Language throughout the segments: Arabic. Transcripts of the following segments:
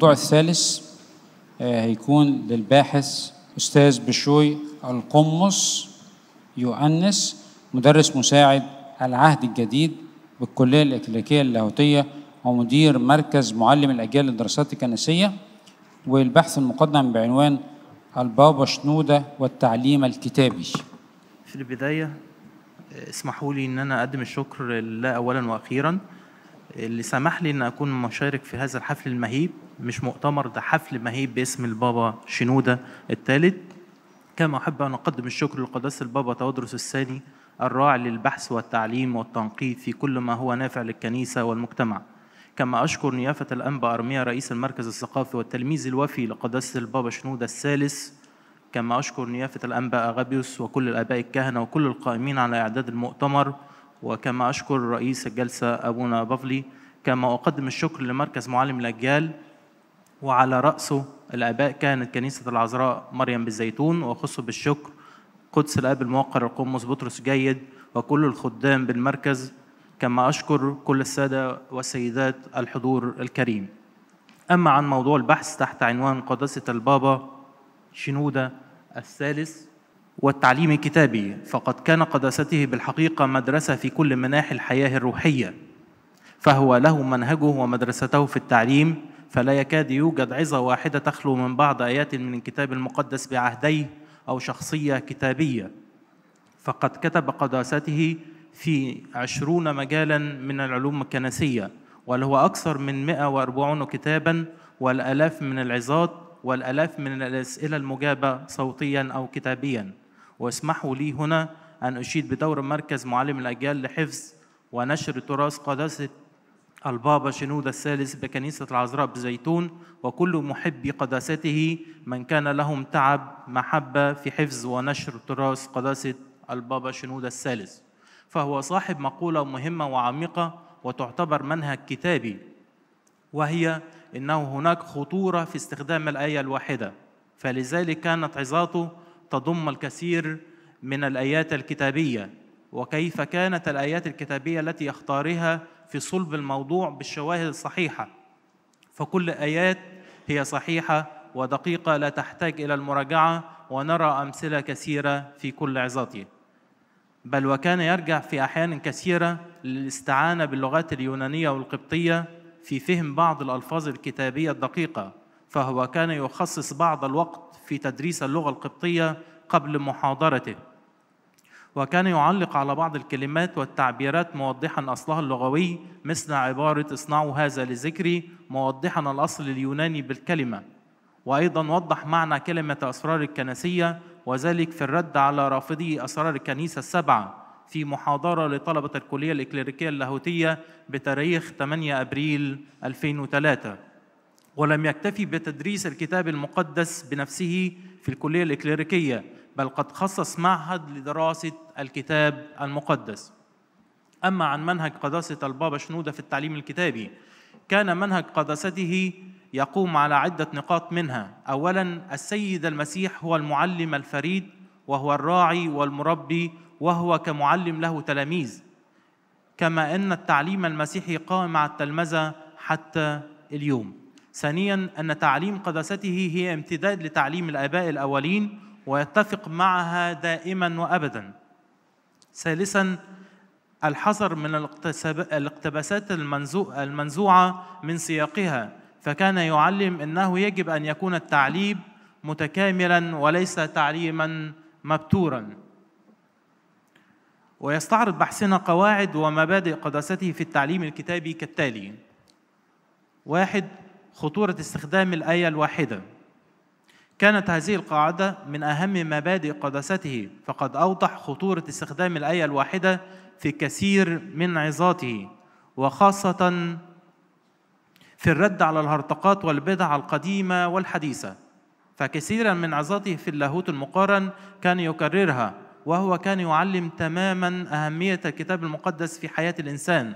الموضوع الثالث آه، هيكون للباحث أستاذ بشوي القمص يؤنس مدرس مساعد العهد الجديد بالكلية الإكليكية اللاهوتية ومدير مركز معلم الأجيال للدراسات الكنسية والبحث المقدم بعنوان البابا شنودة والتعليم الكتابي في البداية آه، اسمحوا لي أن أنا أقدم الشكر لله أولا وأخيرا اللي سمح لي أن أكون مشارك في هذا الحفل المهيب مش مؤتمر ده حفل مهيب باسم البابا شنودة الثالث كما أحب أن أقدم الشكر لقداسة البابا تودرس الثاني الراعي للبحث والتعليم والتنقيب في كل ما هو نافع للكنيسة والمجتمع كما أشكر نيافة الأنبا أرميا رئيس المركز الثقافي والتلميذ الوفي لقداسة البابا شنودة الثالث كما أشكر نيافة الأنبا أغابيوس وكل الآباء الكهنة وكل القائمين على إعداد المؤتمر وكما أشكر رئيس الجلسة أبونا بافلي كما أقدم الشكر لمركز معلم الأجيال وعلى رأسه الآباء كانت كنيسة العذراء مريم بالزيتون وأخص بالشكر قدس الآب الموقر القمص بطرس جيد وكل الخدام بالمركز كما أشكر كل السادة والسيدات الحضور الكريم أما عن موضوع البحث تحت عنوان قداسة البابا شنودة الثالث والتعليم الكتابي فقد كان قداسته بالحقيقة مدرسة في كل مناحي الحياة الروحية فهو له منهجه ومدرسته في التعليم فلا يكاد يوجد عظة واحدة تخلو من بعض آيات من الكتاب المقدس بعهديه أو شخصية كتابية فقد كتب قداسته في عشرون مجالا من العلوم الكنسية وله هو أكثر من 140 كتابا والألاف من العظات والألاف من الأسئلة المجابة صوتيا أو كتابيا واسمحوا لي هنا أن أشيد بدور مركز معلم الأجيال لحفظ ونشر تراث قداسة البابا شنودة الثالث بكنيسة العذراء بزيتون وكل محبي قداسته من كان لهم تعب محبة في حفظ ونشر تراث قداسة البابا شنودة الثالث فهو صاحب مقولة مهمة وعميقة وتعتبر منهج كتابي وهي إنه هناك خطورة في استخدام الآية الواحدة فلذلك كانت عظاته تضم الكثير من الآيات الكتابية وكيف كانت الآيات الكتابية التي يختارها في صلب الموضوع بالشواهد الصحيحة فكل آيات هي صحيحة ودقيقة لا تحتاج إلى المراجعة ونرى أمثلة كثيرة في كل عظاته بل وكان يرجع في أحيان كثيرة للاستعانة باللغات اليونانية والقبطية في فهم بعض الألفاظ الكتابية الدقيقة فهو كان يخصص بعض الوقت في تدريس اللغة القبطية قبل محاضرته وكان يعلق على بعض الكلمات والتعبيرات موضحا أصلها اللغوي مثل عبارة اصنعوا هذا لذكري موضحا الأصل اليوناني بالكلمة وأيضا وضح معنى كلمة أسرار الكنسية وذلك في الرد على رافضي أسرار الكنيسة السبعة في محاضرة لطلبة الكلية الإكليريكية اللاهوتية بتاريخ 8 أبريل 2003 ولم يكتفي بتدريس الكتاب المقدس بنفسه في الكلية الإكليريكية بل قد خصص معهد لدراسة الكتاب المقدس أما عن منهج قداسة البابا شنودة في التعليم الكتابي كان منهج قداسته يقوم على عدة نقاط منها أولا السيد المسيح هو المعلم الفريد وهو الراعي والمربي وهو كمعلم له تلاميذ كما أن التعليم المسيحي قائم على التلمذة حتى اليوم ثانيا أن تعليم قداسته هي امتداد لتعليم الآباء الأولين ويتفق معها دائما وابدا ثالثا الحذر من الاقتباسات المنزوعه من سياقها فكان يعلم انه يجب ان يكون التعليم متكاملا وليس تعليما مبتورا ويستعرض بحثنا قواعد ومبادئ قداسته في التعليم الكتابي كالتالي واحد خطورة استخدام الآية الواحدة كانت هذه القاعدة من أهم مبادئ قداسته فقد أوضح خطورة استخدام الآية الواحدة في كثير من عظاته وخاصة في الرد على الهرطقات والبدع القديمة والحديثة فكثيرا من عظاته في اللاهوت المقارن كان يكررها وهو كان يعلم تماما أهمية الكتاب المقدس في حياة الإنسان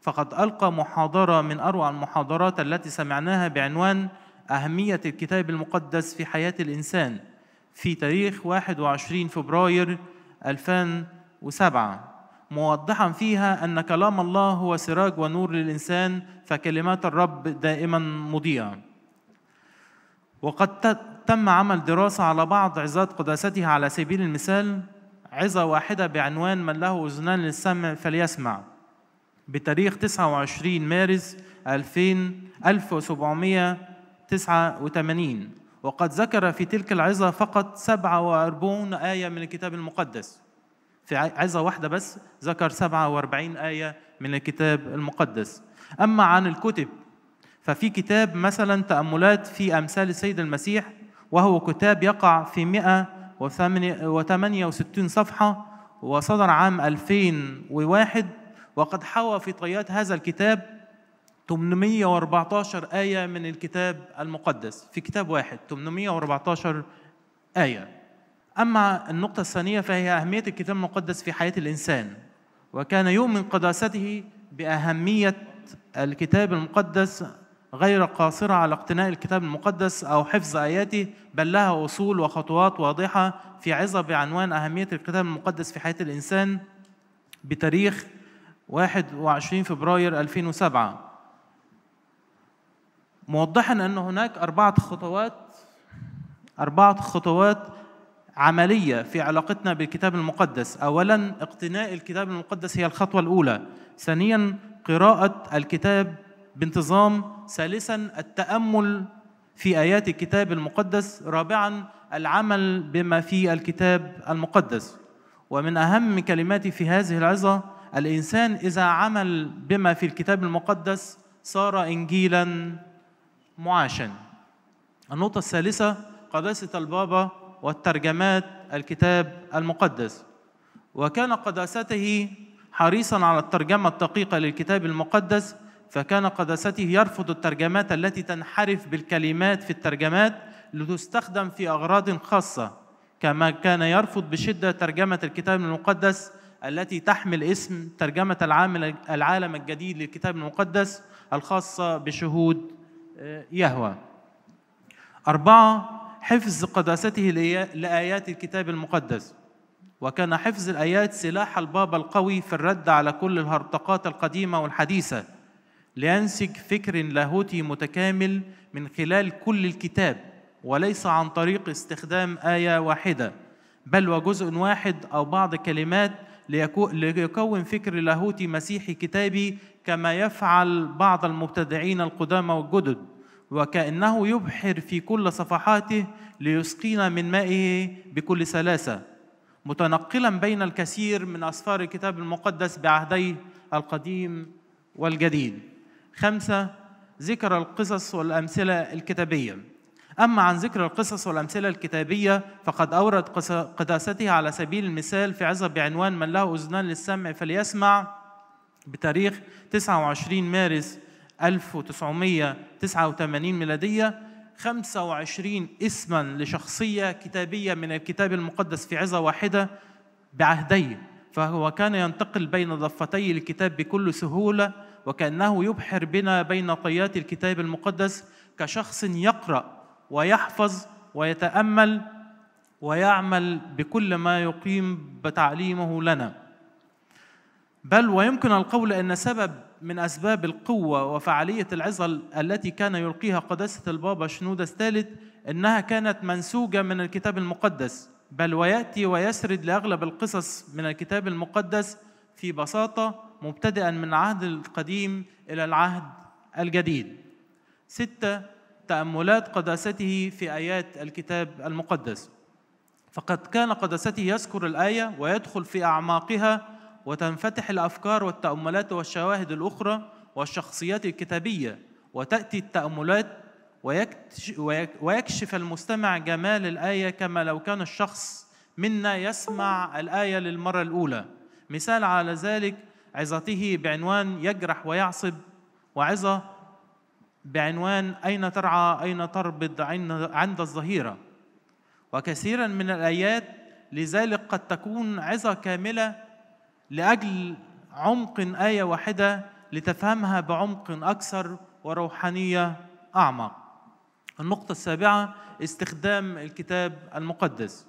فقد ألقى محاضرة من أروع المحاضرات التي سمعناها بعنوان أهمية الكتاب المقدس في حياة الإنسان في تاريخ 21 فبراير 2007 موضحا فيها أن كلام الله هو سراج ونور للإنسان فكلمات الرب دائما مضيئة وقد تم عمل دراسة على بعض عظات قداستها على سبيل المثال عظة واحدة بعنوان من له أذنان للسمع فليسمع بتاريخ 29 مارس 2000 1700 89 وقد ذكر في تلك العظة فقط 47 آية من الكتاب المقدس في عظة واحدة بس ذكر 47 آية من الكتاب المقدس أما عن الكتب ففي كتاب مثلا تأملات في أمثال السيد المسيح وهو كتاب يقع في 168 صفحة وصدر عام 2001 وقد حوى في طيات هذا الكتاب 814 آية من الكتاب المقدس في كتاب واحد 814 آية أما النقطة الثانية فهي أهمية الكتاب المقدس في حياة الإنسان وكان يؤمن قداسته بأهمية الكتاب المقدس غير قاصرة على اقتناء الكتاب المقدس أو حفظ آياته بل لها أصول وخطوات واضحة في عظة بعنوان أهمية الكتاب المقدس في حياة الإنسان بتاريخ 21 فبراير 2007 موضحا أن هناك أربعة خطوات أربعة خطوات عملية في علاقتنا بالكتاب المقدس أولا اقتناء الكتاب المقدس هي الخطوة الأولى ثانيا قراءة الكتاب بانتظام ثالثا التأمل في آيات الكتاب المقدس رابعا العمل بما في الكتاب المقدس ومن أهم كلماتي في هذه العظة الإنسان إذا عمل بما في الكتاب المقدس صار إنجيلا معاشا النقطة الثالثة قداسة البابا والترجمات الكتاب المقدس وكان قداسته حريصا على الترجمة الدقيقة للكتاب المقدس فكان قداسته يرفض الترجمات التي تنحرف بالكلمات في الترجمات لتستخدم في أغراض خاصة كما كان يرفض بشدة ترجمة الكتاب المقدس التي تحمل اسم ترجمة العالم الجديد للكتاب المقدس الخاصة بشهود آه، يهوى أربعة حفظ قداسته لآيات الكتاب المقدس وكان حفظ الآيات سلاح البابا القوي في الرد على كل الهرطقات القديمة والحديثة لينسج فكر لاهوتي متكامل من خلال كل الكتاب وليس عن طريق استخدام آية واحدة بل وجزء واحد أو بعض كلمات ليكون فكر لاهوتي مسيحي كتابي كما يفعل بعض المبتدعين القدامى والجدد وكأنه يبحر في كل صفحاته ليسقينا من مائه بكل سلاسة متنقلا بين الكثير من أسفار الكتاب المقدس بعهديه القديم والجديد خمسة ذكر القصص والأمثلة الكتابية أما عن ذكر القصص والأمثلة الكتابية فقد أورد قداستها على سبيل المثال في عظة بعنوان من له أذنان للسمع فليسمع بتاريخ 29 مارس 1989 ميلادية 25 اسما لشخصية كتابية من الكتاب المقدس في عظة واحدة بعهدي فهو كان ينتقل بين ضفتي الكتاب بكل سهولة وكأنه يبحر بنا بين طيات الكتاب المقدس كشخص يقرأ ويحفظ ويتأمل ويعمل بكل ما يقيم بتعليمه لنا بل ويمكن القول أن سبب من أسباب القوة وفعالية العظة التي كان يلقيها قداسة البابا شنودة الثالث أنها كانت منسوجة من الكتاب المقدس بل ويأتي ويسرد لأغلب القصص من الكتاب المقدس في بساطة مبتدئا من العهد القديم إلى العهد الجديد ستة تأملات قداسته في آيات الكتاب المقدس فقد كان قداسته يذكر الآية ويدخل في أعماقها وتنفتح الأفكار والتأملات والشواهد الأخرى والشخصيات الكتابية وتأتي التأملات ويكشف المستمع جمال الآية كما لو كان الشخص منا يسمع الآية للمرة الأولى مثال على ذلك عظته بعنوان يجرح ويعصب وعظة بعنوان أين ترعى أين تربض عند الظهيرة وكثيرا من الآيات لذلك قد تكون عظة كاملة لأجل عمق آية واحدة لتفهمها بعمق أكثر وروحانية أعمق النقطة السابعة استخدام الكتاب المقدس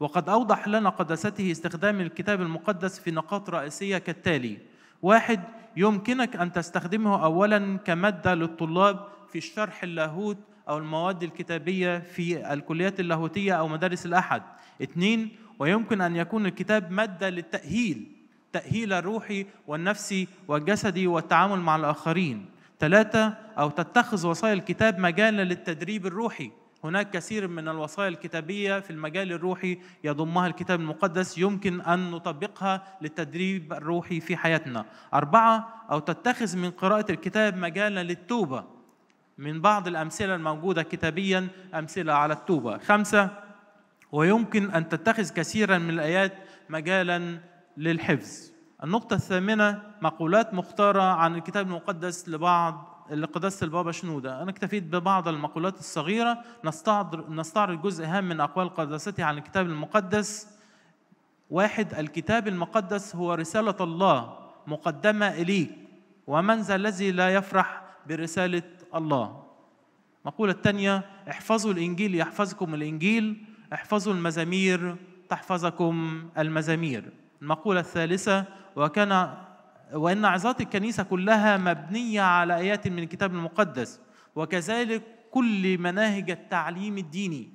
وقد أوضح لنا قدسته استخدام الكتاب المقدس في نقاط رئيسية كالتالي واحد يمكنك أن تستخدمه أولا كمادة للطلاب في الشرح اللاهوت أو المواد الكتابية في الكليات اللاهوتية أو مدارس الأحد اثنين ويمكن أن يكون الكتاب مادة للتأهيل تأهيل الروحي والنفسي والجسدي والتعامل مع الآخرين ثلاثة أو تتخذ وصايا الكتاب مجالا للتدريب الروحي هناك كثير من الوصايا الكتابية في المجال الروحي يضمها الكتاب المقدس يمكن أن نطبقها للتدريب الروحي في حياتنا أربعة أو تتخذ من قراءة الكتاب مجالا للتوبة من بعض الأمثلة الموجودة كتابيا أمثلة على التوبة خمسة ويمكن أن تتخذ كثيرا من الآيات مجالا للحفظ النقطة الثامنة مقولات مختارة عن الكتاب المقدس لبعض اللي قداسه البابا شنودة أنا اكتفيت ببعض المقولات الصغيرة نستعرض جزء هام من أقوال قداستي عن الكتاب المقدس واحد الكتاب المقدس هو رسالة الله مقدمة إليك ومن ذا الذي لا يفرح برسالة الله المقولة الثانية احفظوا الإنجيل يحفظكم الإنجيل احفظوا المزامير تحفظكم المزامير المقولة الثالثة وكان وإن عظات الكنيسة كلها مبنية على آيات من الكتاب المقدس وكذلك كل مناهج التعليم الديني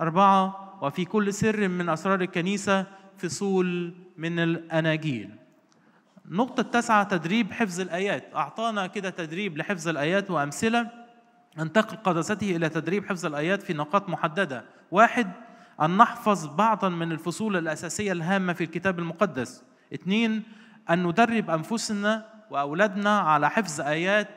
أربعة وفي كل سر من أسرار الكنيسة فصول من الأناجيل النقطة التاسعة تدريب حفظ الآيات أعطانا كده تدريب لحفظ الآيات وأمثلة انتقل قداسته إلى تدريب حفظ الآيات في نقاط محددة واحد أن نحفظ بعضا من الفصول الأساسية الهامة في الكتاب المقدس اثنين أن ندرب أنفسنا وأولادنا على حفظ آيات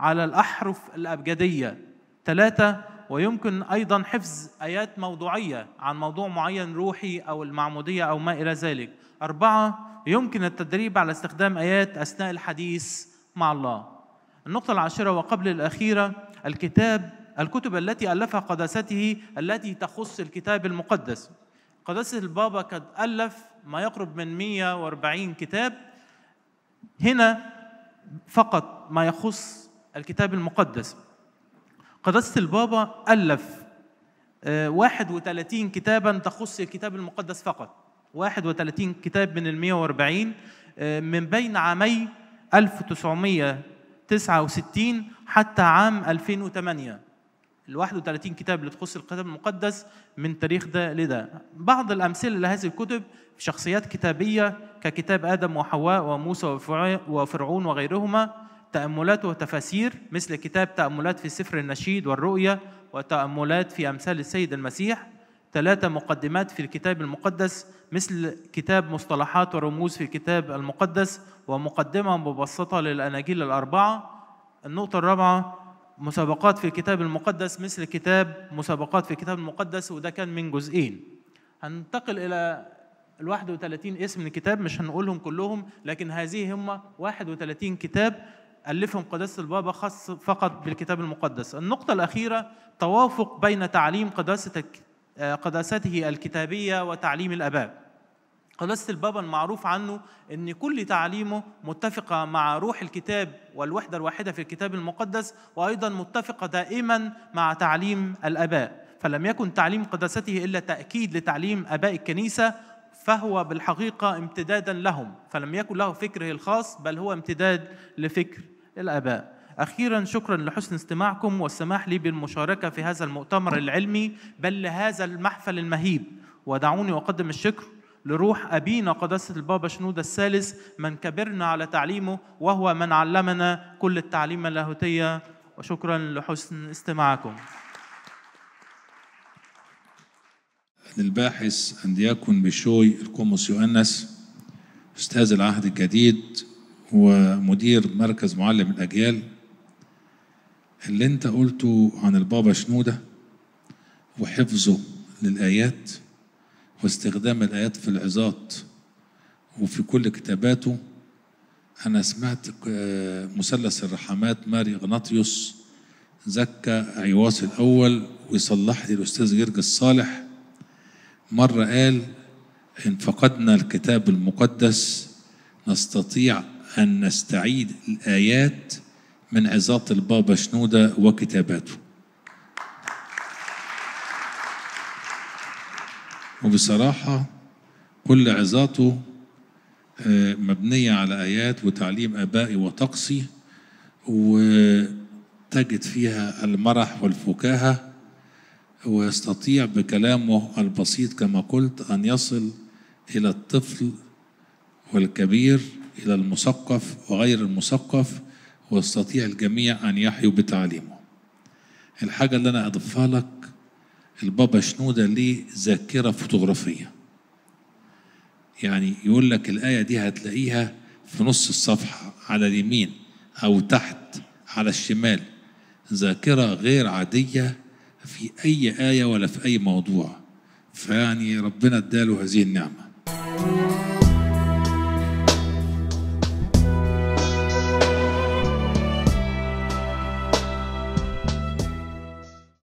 على الأحرف الأبجدية ثلاثة ويمكن أيضا حفظ آيات موضوعية عن موضوع معين روحي أو المعمودية أو ما إلى ذلك أربعة يمكن التدريب على استخدام آيات أثناء الحديث مع الله النقطة العاشرة وقبل الأخيرة الكتاب الكتب التي ألفها قداسته التي تخص الكتاب المقدس قداسة البابا قد ألف ما يقرب من 140 كتاب هنا فقط ما يخص الكتاب المقدس قداسة البابا ألف 31 آه، كتابا تخص الكتاب المقدس فقط 31 كتاب من ال 140 آه، من بين عامي 1969 حتى عام 2008 ال 31 كتاب اللي تخص الكتاب المقدس من تاريخ ده لده بعض الأمثلة لهذه الكتب شخصيات كتابية ككتاب آدم وحواء وموسى وفرعون وغيرهما تأملات وتفاسير مثل كتاب تأملات في سفر النشيد والرؤيا وتأملات في أمثال السيد المسيح ثلاثة مقدمات في الكتاب المقدس مثل كتاب مصطلحات ورموز في الكتاب المقدس ومقدمة مبسطة للأناجيل الأربعة النقطة الرابعة مسابقات في الكتاب المقدس مثل كتاب مسابقات في الكتاب المقدس وده كان من جزئين هننتقل إلى ال 31 اسم من الكتاب مش هنقولهم كلهم لكن هذه هم 31 كتاب ألفهم قداسة البابا خاص فقط بالكتاب المقدس النقطة الأخيرة توافق بين تعليم قداسة آه، قداسته الكتابية وتعليم الآباء قداسة البابا المعروف عنه أن كل تعليمه متفقة مع روح الكتاب والوحدة الواحدة في الكتاب المقدس وأيضا متفقة دائما مع تعليم الآباء فلم يكن تعليم قداسته إلا تأكيد لتعليم آباء الكنيسة فهو بالحقيقة امتدادا لهم فلم يكن له فكره الخاص بل هو امتداد لفكر الآباء أخيرا شكرا لحسن استماعكم والسماح لي بالمشاركة في هذا المؤتمر العلمي بل لهذا المحفل المهيب ودعوني أقدم الشكر لروح أبينا قداسة البابا شنودة الثالث من كبرنا على تعليمه وهو من علمنا كل التعليم اللاهوتية وشكرا لحسن استماعكم للباحث أندياكون بشوي الكوموس يؤنس أستاذ العهد الجديد ومدير مركز معلم الأجيال اللي أنت قلته عن البابا شنودة وحفظه للآيات واستخدام الآيات في العظات وفي كل كتاباته أنا سمعت مثلث الرحمات ماري إغناطيوس زكى عواص الأول ويصلح لي الأستاذ جرج الصالح مرة قال إن فقدنا الكتاب المقدس نستطيع أن نستعيد الآيات من عظات البابا شنودة وكتاباته وبصراحة كل عظاته آه، مبنية على آيات وتعليم آبائي وطقسي وتجد فيها المرح والفكاهة ويستطيع بكلامه البسيط كما قلت أن يصل إلى الطفل والكبير إلى المثقف وغير المثقف ويستطيع الجميع أن يحيوا بتعليمه الحاجة اللي أنا أضيفها لك البابا شنودة ليه ذاكرة فوتوغرافية يعني يقول لك الآية دي هتلاقيها في نص الصفحة على اليمين أو تحت على الشمال ذاكرة غير عادية في أي آية ولا في أي موضوع فيعني ربنا اداله هذه النعمة